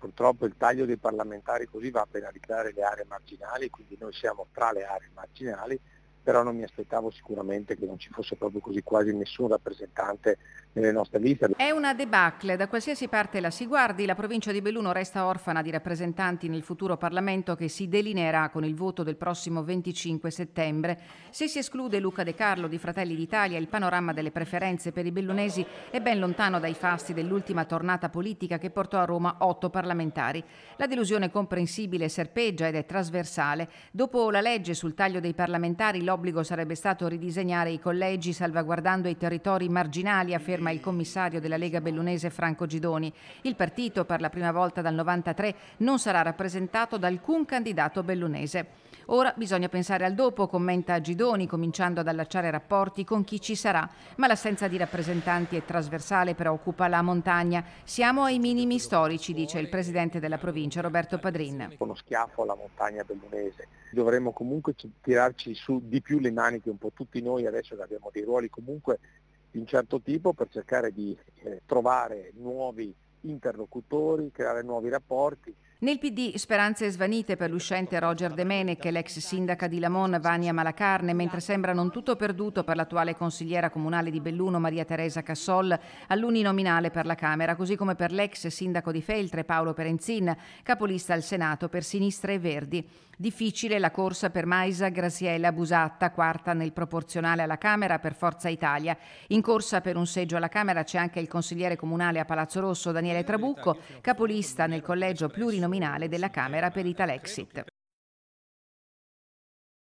Purtroppo il taglio dei parlamentari così va a penalizzare le aree marginali, quindi noi siamo tra le aree marginali, però non mi aspettavo sicuramente che non ci fosse proprio così quasi nessun rappresentante nelle nostre liste. È una debacle, da qualsiasi parte la si guardi, la provincia di Belluno resta orfana di rappresentanti nel futuro Parlamento che si delineerà con il voto del prossimo 25 settembre. Se si esclude Luca De Carlo di Fratelli d'Italia, il panorama delle preferenze per i bellunesi è ben lontano dai fasti dell'ultima tornata politica che portò a Roma otto parlamentari. La delusione comprensibile serpeggia ed è trasversale. Dopo la legge sul taglio dei parlamentari, l'obbligo l'obbligo sarebbe stato ridisegnare i collegi salvaguardando i territori marginali, afferma il commissario della Lega Bellunese Franco Gidoni. Il partito, per la prima volta dal 1993, non sarà rappresentato da alcun candidato bellunese. Ora bisogna pensare al dopo, commenta Gidoni, cominciando ad allacciare rapporti con chi ci sarà. Ma l'assenza di rappresentanti è trasversale, però occupa la montagna. Siamo ai minimi storici, dice il presidente della provincia, Roberto Padrin. Uno schiaffo alla montagna bellunese. Dovremmo comunque tirarci su di di più le maniche un po' tutti noi adesso abbiamo dei ruoli comunque di un certo tipo per cercare di eh, trovare nuovi interlocutori, creare nuovi rapporti nel PD speranze svanite per l'uscente Roger De Menech e l'ex sindaca di Lamon Vania Malacarne, mentre sembra non tutto perduto per l'attuale consigliera comunale di Belluno Maria Teresa Cassol, all'uninominale per la Camera, così come per l'ex sindaco di Feltre Paolo Perenzin, capolista al Senato per Sinistra e Verdi. Difficile la corsa per Maisa Graziella Busatta, quarta nel proporzionale alla Camera per Forza Italia. In corsa per un seggio alla Camera c'è anche il consigliere comunale a Palazzo Rosso Daniele Trabucco, capolista nel collegio plurinominale uninominale della Camera per Italexit.